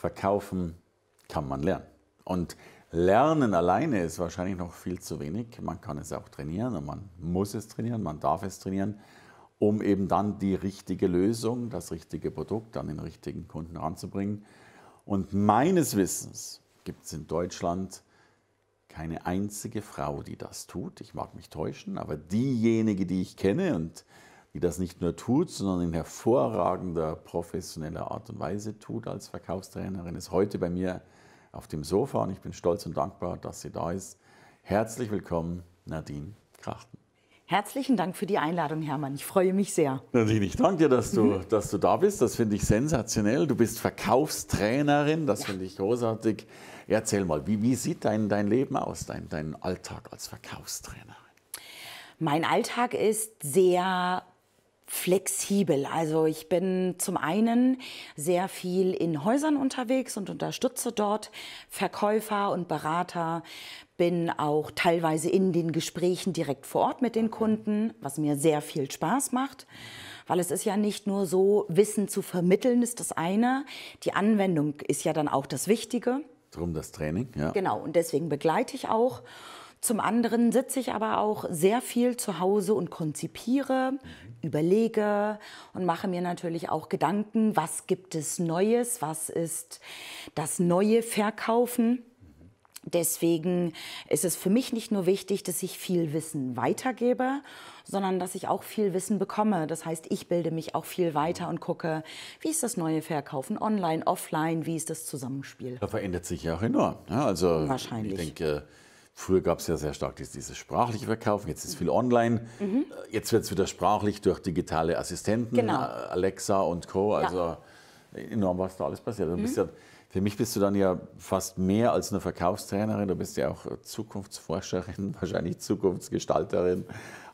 Verkaufen kann man lernen. Und Lernen alleine ist wahrscheinlich noch viel zu wenig. Man kann es auch trainieren und man muss es trainieren, man darf es trainieren, um eben dann die richtige Lösung, das richtige Produkt an den richtigen Kunden ranzubringen. Und meines Wissens gibt es in Deutschland keine einzige Frau, die das tut. Ich mag mich täuschen, aber diejenige, die ich kenne und die das nicht nur tut, sondern in hervorragender professioneller Art und Weise tut als Verkaufstrainerin, ist heute bei mir auf dem Sofa und ich bin stolz und dankbar, dass sie da ist. Herzlich willkommen, Nadine Krachten. Herzlichen Dank für die Einladung, Hermann. Ich freue mich sehr. Nadine, ich danke dir, dass du, dass du da bist. Das finde ich sensationell. Du bist Verkaufstrainerin, das ja. finde ich großartig. Erzähl mal, wie, wie sieht dein, dein Leben aus, dein, dein Alltag als Verkaufstrainerin? Mein Alltag ist sehr flexibel. Also ich bin zum einen sehr viel in Häusern unterwegs und unterstütze dort Verkäufer und Berater, bin auch teilweise in den Gesprächen direkt vor Ort mit den Kunden, was mir sehr viel Spaß macht, weil es ist ja nicht nur so, Wissen zu vermitteln ist das eine, die Anwendung ist ja dann auch das Wichtige. Drum das Training, ja. Genau, und deswegen begleite ich auch. Zum anderen sitze ich aber auch sehr viel zu Hause und konzipiere, mhm. überlege und mache mir natürlich auch Gedanken, was gibt es Neues, was ist das neue Verkaufen. Mhm. Deswegen ist es für mich nicht nur wichtig, dass ich viel Wissen weitergebe, sondern dass ich auch viel Wissen bekomme. Das heißt, ich bilde mich auch viel weiter und gucke, wie ist das neue Verkaufen online, offline, wie ist das Zusammenspiel. Da verändert sich ja auch enorm. Ne? Also Wahrscheinlich. ich denke, Früher gab es ja sehr stark dieses sprachliche Verkaufen, jetzt ist viel online. Mhm. Jetzt wird es wieder sprachlich durch digitale Assistenten, genau. Äh, Alexa und Co. Also ja. Äh, enorm, was da alles passiert. Also, mhm. Ja, für mich bist du dann ja fast mehr als eine Verkaufstrainerin, du bist ja auch Zukunftsforscherin, wahrscheinlich Zukunftsgestalterin,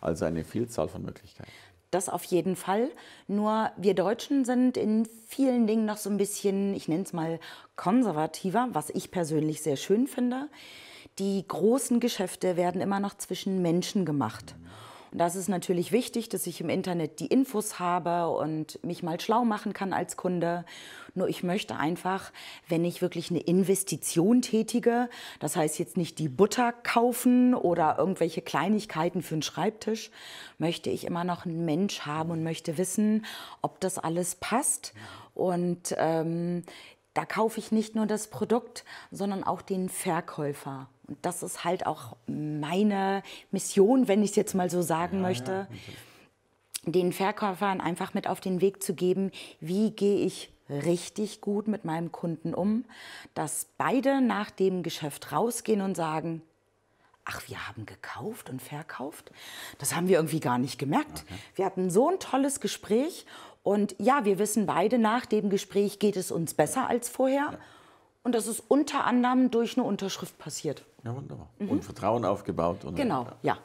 also eine Vielzahl von Möglichkeiten. Das auf jeden Fall. Nur wir Deutschen sind in vielen Dingen noch so ein bisschen, ich nenne es mal konservativer, was ich persönlich sehr schön finde die großen Geschäfte werden immer noch zwischen Menschen gemacht. Und das ist natürlich wichtig, dass ich im Internet die Infos habe und mich mal schlau machen kann als Kunde. Nur ich möchte einfach, wenn ich wirklich eine Investition tätige, das heißt jetzt nicht die Butter kaufen oder irgendwelche Kleinigkeiten für einen Schreibtisch, möchte ich immer noch einen Mensch haben und möchte wissen, ob das alles passt. Und ähm, da kaufe ich nicht nur das Produkt, sondern auch den Verkäufer. Und das ist halt auch meine Mission, wenn ich es jetzt mal so sagen ja, möchte, ja, den Verkäufern einfach mit auf den Weg zu geben, wie gehe ich richtig gut mit meinem Kunden um, dass beide nach dem Geschäft rausgehen und sagen, ach, wir haben gekauft und verkauft. Das haben wir irgendwie gar nicht gemerkt. Okay. Wir hatten so ein tolles Gespräch und ja, wir wissen beide, nach dem Gespräch geht es uns besser als vorher. Ja. Und das ist unter anderem durch eine Unterschrift passiert. Ja, wunderbar. Mhm. Und Vertrauen aufgebaut. Und genau, ja.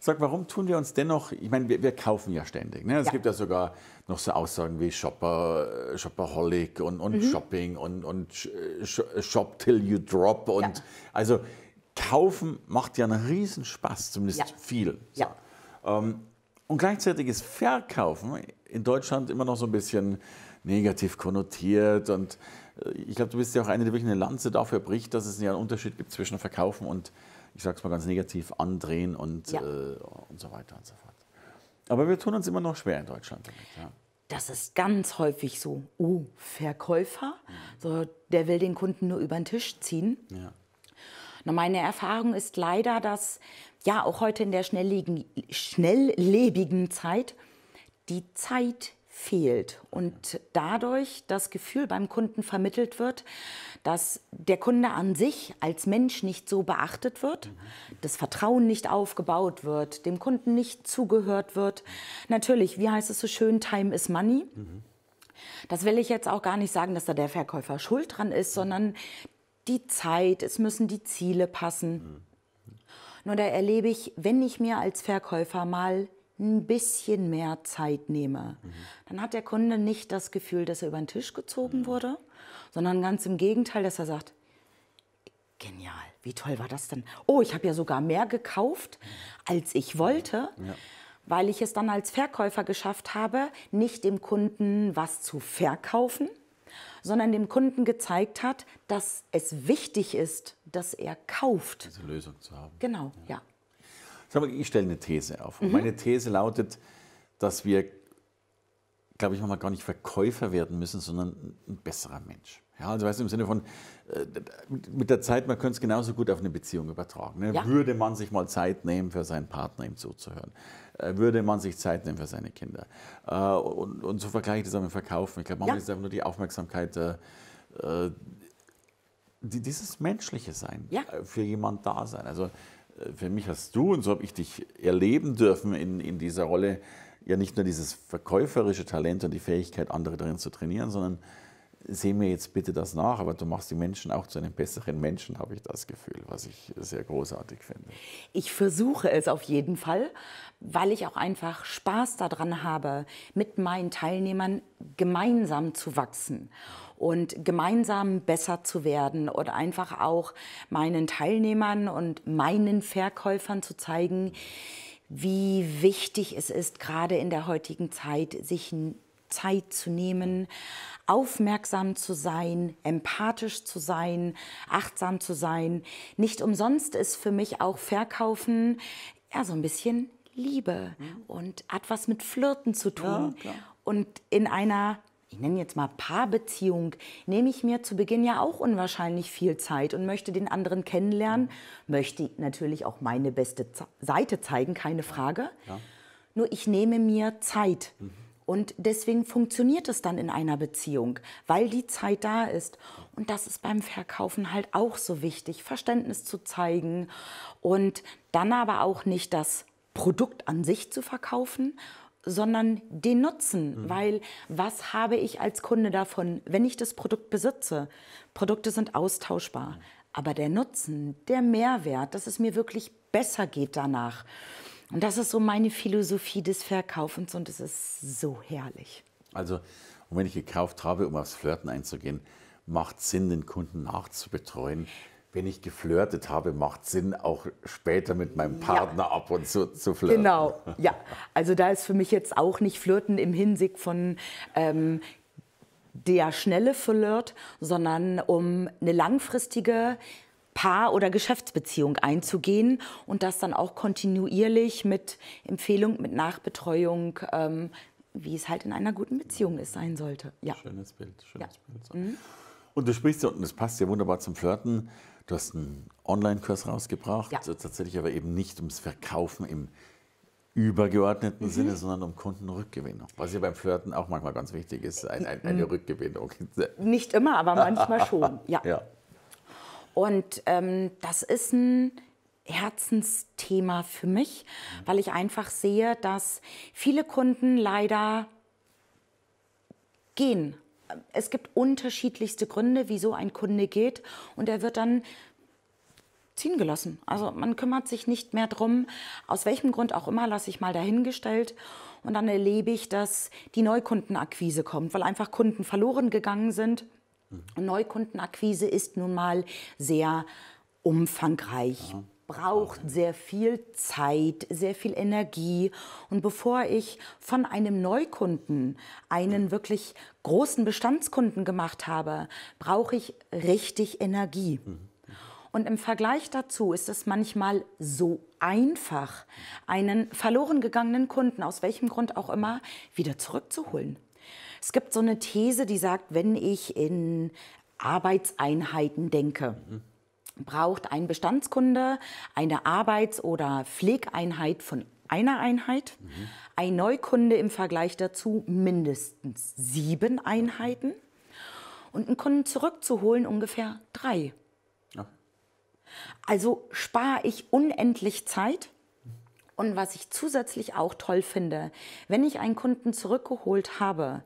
Sag, warum tun wir uns dennoch, ich meine, wir, wir kaufen ja ständig. Ne? Es ja. gibt ja sogar noch so Aussagen wie Shopper, Shopperholic und, und mhm. Shopping und, und Shop till you drop. Und ja. also kaufen macht ja einen riesen Spaß, zumindest ja. viel. So. Ähm, und gleichzeitig ist Verkaufen in Deutschland immer noch so ein bisschen negativ konnotiert und ich glaube, du bist ja auch eine, die wirklich eine Lanze dafür bricht, dass es ja einen Unterschied gibt zwischen Verkaufen und, ich sage es mal ganz negativ, Andrehen und, ja. äh, und so weiter und so fort. Aber wir tun uns immer noch schwer in Deutschland damit. Ja. Das ist ganz häufig so. Uh, Verkäufer, mhm. so, der will den Kunden nur über den Tisch ziehen. Ja. Na, meine Erfahrung ist leider, dass ja auch heute in der schnelllebigen Zeit die Zeit fehlt und dadurch das Gefühl beim Kunden vermittelt wird, dass der Kunde an sich als Mensch nicht so beachtet wird, das Vertrauen nicht aufgebaut wird, dem Kunden nicht zugehört wird. Natürlich, wie heißt es so schön, Time is Money. Das will ich jetzt auch gar nicht sagen, dass da der Verkäufer schuld dran ist, sondern die Zeit, es müssen die Ziele passen. Nur da erlebe ich, wenn ich mir als Verkäufer mal ein bisschen mehr Zeit nehme, mhm. dann hat der Kunde nicht das Gefühl, dass er über den Tisch gezogen mhm. wurde, sondern ganz im Gegenteil, dass er sagt, genial, wie toll war das denn? Oh, ich habe ja sogar mehr gekauft, als ich wollte. Ja. Ja weil ich es dann als Verkäufer geschafft habe, nicht dem Kunden was zu verkaufen, sondern dem Kunden gezeigt hat, dass es wichtig ist, dass er kauft. Diese Lösung zu haben. Genau, ja. ja. Mal, ich stelle eine These auf. Mhm. Meine These lautet, dass wir, glaube ich, manchmal gar nicht Verkäufer werden müssen, sondern ein besserer Mensch. Ja, also weißt du, im Sinne von, äh, mit der Zeit, man könnte es genauso gut auf eine Beziehung übertragen. Ne? Ja. Würde man sich mal Zeit nehmen, für seinen Partner ihm zuzuhören? Äh, würde man sich Zeit nehmen für seine Kinder? Äh, und, und so vergleiche ich das auch mit Verkaufen. Ich glaube, manchmal ja. ist einfach nur die Aufmerksamkeit, die, dieses menschliche Sein, ja. für jemand da sein. Also für mich hast du, und so habe ich dich erleben dürfen in, in dieser Rolle, ja nicht nur dieses verkäuferische Talent und die Fähigkeit, andere darin zu trainieren, sondern seh mir jetzt bitte das nach, aber du machst die Menschen auch zu einem besseren Menschen, habe ich das Gefühl, was ich sehr großartig finde. Ich versuche es auf jeden Fall, weil ich auch einfach Spaß daran habe, mit meinen Teilnehmern gemeinsam zu wachsen und gemeinsam besser zu werden oder einfach auch meinen Teilnehmern und meinen Verkäufern zu zeigen, wie wichtig es ist, gerade in der heutigen Zeit, sich Zeit zu nehmen, aufmerksam zu sein, empathisch zu sein, achtsam zu sein. Nicht umsonst ist für mich auch Verkaufen ja so ein bisschen Liebe mhm. und hat was mit Flirten zu tun. Ja, und in einer ich nenne jetzt mal Paarbeziehung, nehme ich mir zu Beginn ja auch unwahrscheinlich viel Zeit und möchte den anderen kennenlernen, mhm. möchte natürlich auch meine beste Seite zeigen, keine Frage. Ja. Nur ich nehme mir Zeit. Mhm. Und deswegen funktioniert es dann in einer Beziehung, weil die Zeit da ist. Und das ist beim Verkaufen halt auch so wichtig, Verständnis zu zeigen und dann aber auch nicht das Produkt an sich zu verkaufen, sondern den Nutzen, mhm. weil was habe ich als Kunde davon, wenn ich das Produkt besitze? Produkte sind austauschbar, mhm. aber der Nutzen, der Mehrwert, dass es mir wirklich besser geht danach. Und das ist so meine Philosophie des Verkaufens und es ist so herrlich. Also, wenn ich gekauft habe, um aufs Flirten einzugehen, macht Sinn, den Kunden nachzubetreuen. Wenn ich geflirtet habe, macht Sinn, auch später mit meinem Partner ja. ab und zu zu flirten. Genau, ja. Also da ist für mich jetzt auch nicht Flirten im Hinsicht von ähm, der schnelle Flirt, sondern um eine langfristige Paar- oder Geschäftsbeziehung einzugehen und das dann auch kontinuierlich mit Empfehlung, mit Nachbetreuung, ähm, wie es halt in einer guten Beziehung ist, sein sollte. Ja. Schönes Bild, schönes ja. Bild. Mhm. Und du sprichst ja, und das passt ja wunderbar zum Flirten, du hast einen Online-Kurs rausgebracht, ja. Äh, tatsächlich aber eben nicht ums Verkaufen im übergeordneten mhm. Sinne, sondern um Kundenrückgewinnung. Was ja beim Flirten auch manchmal ganz wichtig ist, ein, ein, eine mhm. Rückgewinnung. Nicht immer, aber manchmal schon. Ja. ja. Und ähm, das ist ein Herzensthema für mich, weil ich einfach sehe, dass viele Kunden leider gehen. Es gibt unterschiedlichste Gründe, wieso ein Kunde geht und er wird dann ziehen gelassen. Also man kümmert sich nicht mehr drum, aus welchem Grund auch immer, lasse ich mal dahingestellt. Und dann erlebe ich, dass die Neukundenakquise kommt, weil einfach Kunden verloren gegangen sind Mhm. Neukundenakquise ist nun mal sehr umfangreich. Ja braucht sehr viel Zeit, sehr viel Energie. Und bevor ich von einem Neukunden einen mhm. wirklich großen Bestandskunden gemacht habe, brauche ich richtig Energie. Mhm. Mhm. Und im Vergleich dazu ist es manchmal so einfach, einen verloren gegangenen Kunden, aus welchem Grund auch immer, wieder zurückzuholen. Es gibt so eine These, die sagt, wenn ich in Arbeitseinheiten denke, mhm braucht ein Bestandskunde eine Arbeits- oder Pflegeinheit von einer Einheit, mhm. ein Neukunde im Vergleich dazu mindestens sieben Einheiten und einen Kunden zurückzuholen ungefähr drei. Ja. Also spare ich unendlich Zeit und was ich zusätzlich auch toll finde, wenn ich einen Kunden zurückgeholt habe,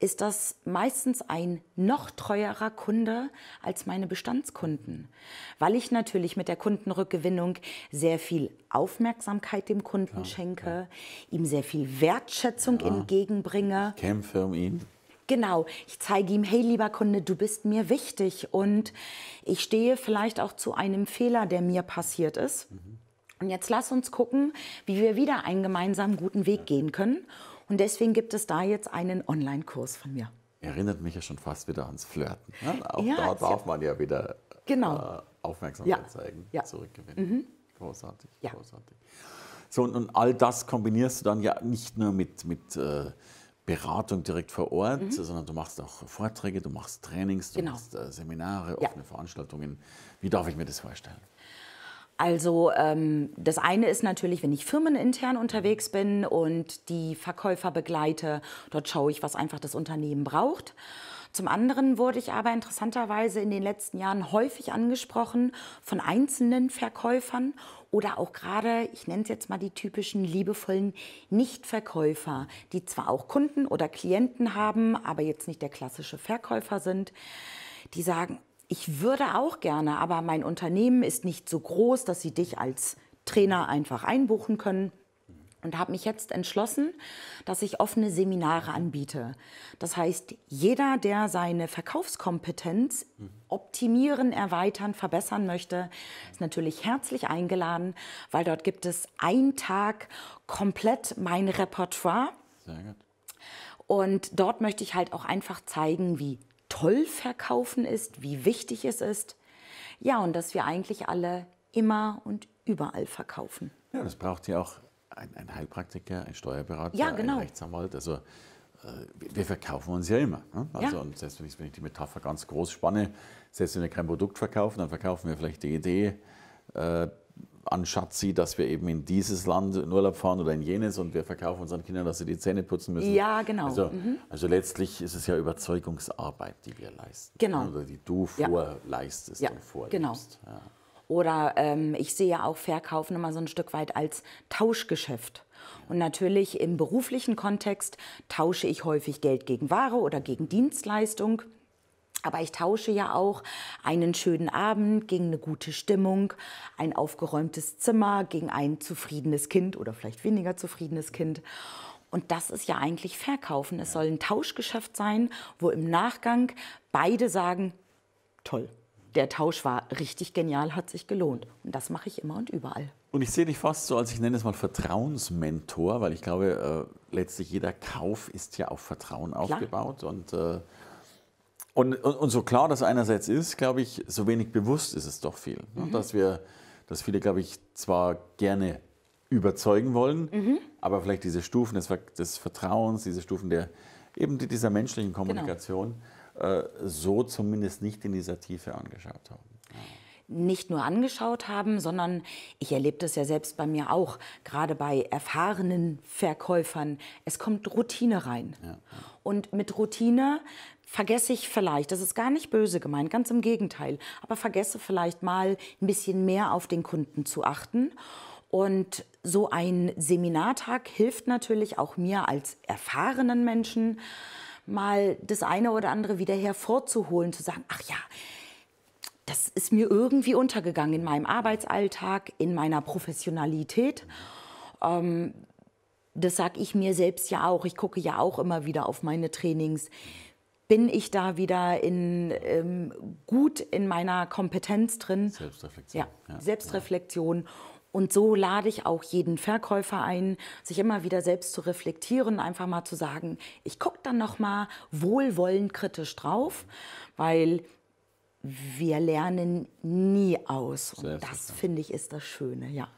ist das meistens ein noch treuerer Kunde als meine Bestandskunden, weil ich natürlich mit der Kundenrückgewinnung sehr viel Aufmerksamkeit dem Kunden klar, schenke, klar. ihm sehr viel Wertschätzung ja. entgegenbringe. Ich kämpfe um ihn. Genau, ich zeige ihm, hey lieber Kunde, du bist mir wichtig und ich stehe vielleicht auch zu einem Fehler, der mir passiert ist. Mhm und jetzt lass uns gucken, wie wir wieder einen gemeinsamen guten Weg gehen können. Und deswegen gibt es da jetzt einen Online-Kurs von mir. Erinnert mich ja schon fast wieder ans Flirten. Ne? Auch ja, da darf man ja wieder genau. äh, Aufmerksamkeit ja. zeigen, ja. zurückgewinnen. Mhm. Großartig, großartig. So, und, und, all das kombinierst du dann ja nicht nur mit, mit äh, Beratung direkt vor Ort, mhm. sondern du machst auch Vorträge, du machst Trainings, du genau. machst äh, Seminare, offene Veranstaltungen. Wie darf ich mir das vorstellen? Also ähm, das eine ist natürlich, wenn ich firmenintern unterwegs bin und die Verkäufer begleite, dort schaue ich, was einfach das Unternehmen braucht. Zum anderen wurde ich aber interessanterweise in den letzten Jahren häufig angesprochen von einzelnen Verkäufern oder auch gerade, ich nenne es jetzt mal die typischen liebevollen Nichtverkäufer, die zwar auch Kunden oder Klienten haben, aber jetzt nicht der klassische Verkäufer sind, die sagen, ich würde auch gerne, aber mein Unternehmen ist nicht so groß, dass sie dich als Trainer einfach einbuchen können und habe mich jetzt entschlossen, dass ich offene Seminare anbiete. Das heißt, jeder, der seine Verkaufskompetenz optimieren, erweitern, verbessern möchte, ist natürlich herzlich eingeladen, weil dort gibt es einen Tag komplett mein Repertoire. Sehr gut. Und dort möchte ich halt auch einfach zeigen, wie toll Verkaufen ist, wie wichtig es ist. Ja, und dass wir eigentlich alle immer und überall verkaufen. Ja, das braucht ja auch ein, ein Heilpraktiker, ein Steuerberater, ja, genau. ein Rechtsanwalt. Also äh, wir verkaufen uns ja immer. Ne? Also, ja. Und selbst wenn ich, wenn ich, die Metapher ganz groß spanne, selbst wenn wir kein Produkt verkaufen, dann verkaufen wir vielleicht die Idee, äh, an Schatzi, dass wir eben in dieses Land in Urlaub fahren oder in jenes und wir verkaufen unseren Kindern, dass sie die Zähne putzen müssen. Ja, genau. Also, mhm. also letztlich ist es ja Überzeugungsarbeit, die wir leisten. Genau. Ne, oder die du vorleistest ja. und vorlebst. Genau. Ja. Oder ähm, ich sehe ja auch Verkaufen immer so ein Stück weit als Tauschgeschäft. Und natürlich im beruflichen Kontext tausche ich häufig Geld gegen Ware oder gegen Dienstleistung. Aber ich tausche ja auch einen schönen Abend gegen eine gute Stimmung, ein aufgeräumtes Zimmer gegen ein zufriedenes Kind oder vielleicht weniger zufriedenes Kind. Und das ist ja eigentlich Verkaufen. Es soll ein Tauschgeschäft sein, wo im Nachgang beide sagen, toll, der Tausch war richtig genial, hat sich gelohnt. Und das mache ich immer und überall. Und ich sehe dich fast so als, ich nenne es mal Vertrauensmentor, weil ich glaube, äh, letztlich jeder Kauf ist ja auf Vertrauen Klar. aufgebaut. Und äh, und, und, und, so klar das einerseits ist, glaube ich, so wenig bewusst ist es doch viel. Ne? Mhm. Dass wir, dass viele, glaube ich, zwar gerne überzeugen wollen, mhm. aber vielleicht diese Stufen des, des, Vertrauens, diese Stufen der eben dieser menschlichen genau. Kommunikation genau. äh, so zumindest nicht in dieser Tiefe angeschaut haben nicht nur angeschaut haben, sondern ich erlebe das ja selbst bei mir auch, gerade bei erfahrenen Verkäufern. Es kommt Routine rein. Ja. Und mit Routine vergesse ich vielleicht, das ist gar nicht böse gemeint, ganz im Gegenteil, aber vergesse vielleicht mal ein bisschen mehr auf den Kunden zu achten. Und so ein Seminartag hilft natürlich auch mir als erfahrenen Menschen, mal das eine oder andere wieder hervorzuholen, zu sagen, ach ja, das ist mir irgendwie untergegangen in meinem Arbeitsalltag, in meiner Professionalität. Ähm, das sage ich mir selbst ja auch. Ich gucke ja auch immer wieder auf meine Trainings. Bin ich da wieder in, ähm, gut in meiner Kompetenz drin? Selbstreflexion. Ja, Selbstreflexion. Und so lade ich auch jeden Verkäufer ein, sich immer wieder selbst zu reflektieren, einfach mal zu sagen, ich gucke dann noch mal wohlwollend kritisch drauf, weil wir lernen nie aus. Und das, finde ich, ist das Schöne, ja.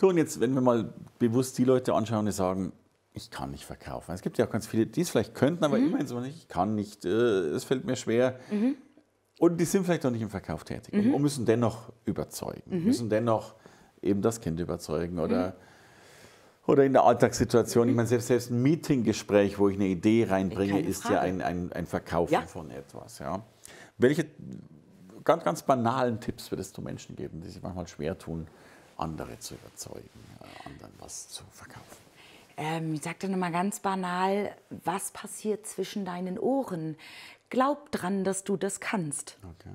So, und jetzt, wenn wir mal bewusst die Leute anschauen, die sagen, ich kann nicht verkaufen. Es gibt ja auch ganz viele, die es vielleicht könnten, aber mhm. immerhin so nicht, ich kann nicht, äh, es fällt mir schwer. Mhm. Und die sind vielleicht auch nicht im Verkauf tätig mhm. und müssen dennoch überzeugen, mhm. müssen dennoch eben das Kind überzeugen oder mhm. oder in der Alltagssituation. Ich meine, selbst, selbst ein Meetinggespräch, wo ich eine Idee reinbringe, ist ja ein, ein, ein Verkaufen ja. von etwas. Ja. Welche ganz, ganz banalen Tipps würdest du Menschen geben, die sich manchmal schwer tun, andere zu überzeugen, äh, anderen was zu verkaufen? Ähm, ich sagte nochmal ganz banal, was passiert zwischen deinen Ohren? Glaub dran, dass du das kannst. Okay.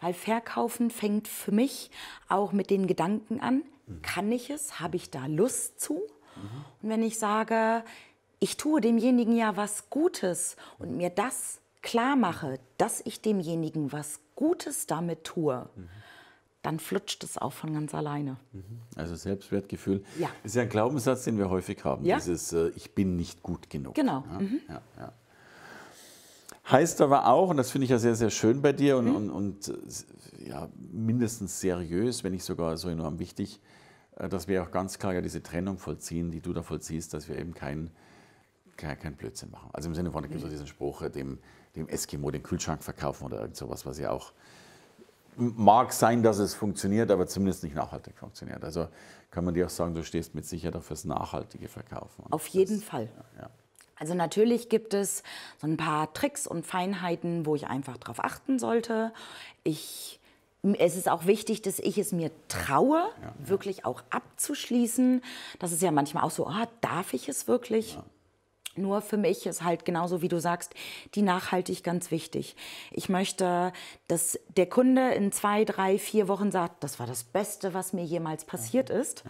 Weil Verkaufen fängt für mich auch mit den Gedanken an. Mhm. Kann ich es? Habe ich da Lust zu? Mhm. Und wenn ich sage, ich tue demjenigen ja was Gutes und mir das klar mache, dass ich demjenigen was Gutes damit tue, mhm. dann flutscht es auch von ganz alleine. Mhm. Also Selbstwertgefühl ja. ist ja ein Glaubenssatz, den wir häufig haben. Ja? Dieses äh, Ich bin nicht gut genug. Genau. Ja, mhm. ja, heißt aber auch, und das finde ich ja sehr, sehr schön bei dir und, mhm. und, und äh, ja, mindestens seriös, wenn nicht sogar so enorm wichtig, äh, dass wir auch ganz klar ja diese Trennung vollziehen, die du da vollziehst, dass wir eben kein keinen kein Blödsinn machen. Also im Sinne von, da gibt es diesen Spruch, äh, dem, dem Eskimo den Kühlschrank verkaufen oder irgend sowas, was ja auch mag sein, dass es funktioniert, aber zumindest nicht nachhaltig funktioniert. Also kann man dir auch sagen, du stehst mit Sicherheit auch fürs nachhaltige Verkaufen. Und Auf jeden Fall. Ja, ja. Also natürlich gibt es so ein paar Tricks und Feinheiten, wo ich einfach drauf achten sollte. Ich es ist auch wichtig, dass ich es mir traue, ja, ja. wirklich auch abzuschließen. Das ist ja manchmal auch so, ah, darf ich es wirklich? Ja. Nur für mich ist halt genauso wie du sagst, die Nachhaltig ganz wichtig. Ich möchte, dass der Kunde in zwei, drei, vier Wochen sagt, das war das Beste, was mir jemals passiert mhm. ist.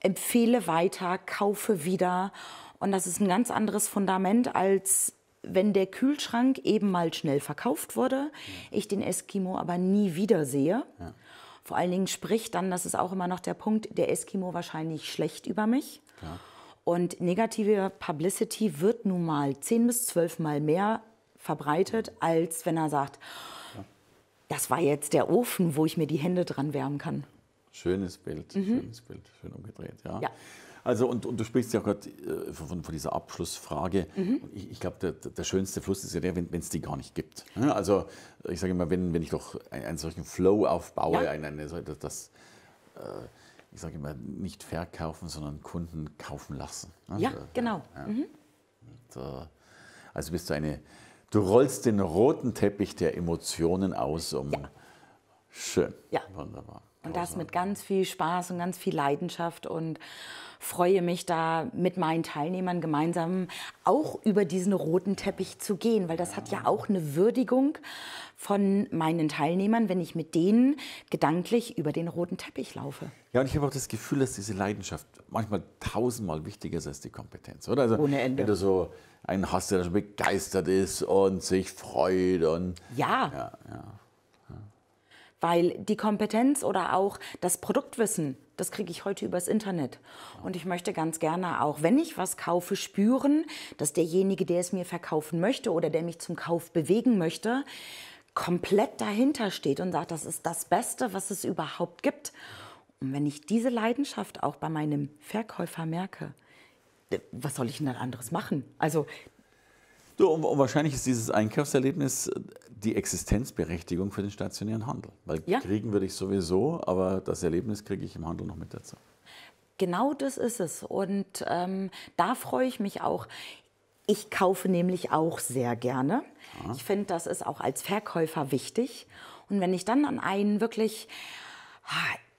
Empfehle weiter, kaufe wieder. Und das ist ein ganz anderes Fundament als wenn der Kühlschrank eben mal schnell verkauft wurde, ich den Eskimo aber nie wiedersehe. Ja. Vor allen Dingen spricht dann, das ist auch immer noch der Punkt, der Eskimo wahrscheinlich schlecht über mich. Klar. Und negative Publicity wird nun mal zehn bis zwölf Mal mehr verbreitet, als wenn er sagt, das war jetzt der Ofen, wo ich mir die Hände dran wärmen kann. Schönes Bild, mhm. schönes Bild, schön umgedreht, ja. ja. Also und, und, du sprichst ja gerade äh, von, von, dieser Abschlussfrage. Mhm. Ich, ich glaube, der, der, schönste Fluss ist ja der, wenn es die gar nicht gibt. Also ich sage immer, wenn, wenn ich doch einen, solchen Flow aufbaue, ja. ein, eine, das, äh, ich sage immer, nicht verkaufen, sondern Kunden kaufen lassen. Ne? Ja, genau. Ja. Mhm. Und, also bist du eine, du rollst den roten Teppich der Emotionen aus, um. Ja. Schön. Ja. Wunderbar. Und das mit ganz viel Spaß und ganz viel Leidenschaft und freue mich da mit meinen Teilnehmern gemeinsam auch über diesen roten Teppich zu gehen, weil das hat ja auch eine Würdigung von meinen Teilnehmern, wenn ich mit denen gedanklich über den roten Teppich laufe. Ja, und ich habe auch das Gefühl, dass diese Leidenschaft manchmal tausendmal wichtiger ist als die Kompetenz, oder? Also, Ohne Ende. Wenn du so einen hast, der schon begeistert ist und sich freut und... ja. ja, ja weil die Kompetenz oder auch das Produktwissen, das kriege ich heute übers Internet. Und ich möchte ganz gerne auch, wenn ich was kaufe, spüren, dass derjenige, der es mir verkaufen möchte oder der mich zum Kauf bewegen möchte, komplett dahinter steht und sagt, das ist das Beste, was es überhaupt gibt. Und wenn ich diese Leidenschaft auch bei meinem Verkäufer merke, äh, was soll ich denn dann anderes machen? Also Du, und, und wahrscheinlich ist dieses Einkaufserlebnis äh, die Existenzberechtigung für den stationären Handel. Weil ja. kriegen würde ich sowieso, aber das Erlebnis kriege ich im Handel noch mit dazu. Genau das ist es. Und ähm, da freue ich mich auch. Ich kaufe nämlich auch sehr gerne. Ah. Ich finde, das ist auch als Verkäufer wichtig. Und wenn ich dann an einen wirklich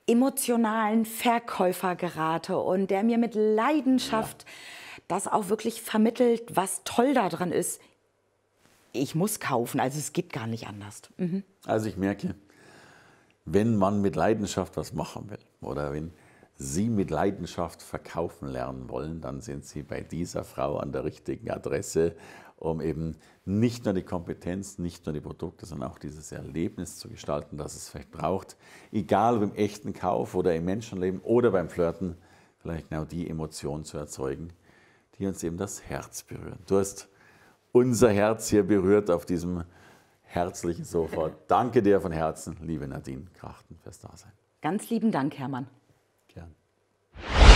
emotionalen Verkäufer gerate und der mir mit Leidenschaft ja das auch wirklich vermittelt, was toll daran ist. Ich muss kaufen, also es geht gar nicht anders. Mhm. Also ich merke, wenn man mit Leidenschaft was machen will oder wenn Sie mit Leidenschaft verkaufen lernen wollen, dann sind Sie bei dieser Frau an der richtigen Adresse, um eben nicht nur die Kompetenz, nicht nur die Produkte, sondern auch dieses Erlebnis zu gestalten, das es vielleicht braucht, egal ob im echten Kauf oder im Menschenleben oder beim Flirten, vielleicht genau die Emotion zu erzeugen, die uns eben das Herz berühren. Du hast unser Herz hier berührt auf diesem herzlichen Sofa. Danke dir von Herzen, liebe Nadine Krachten, fürs Dasein. Ganz lieben Dank, Hermann. Gerne.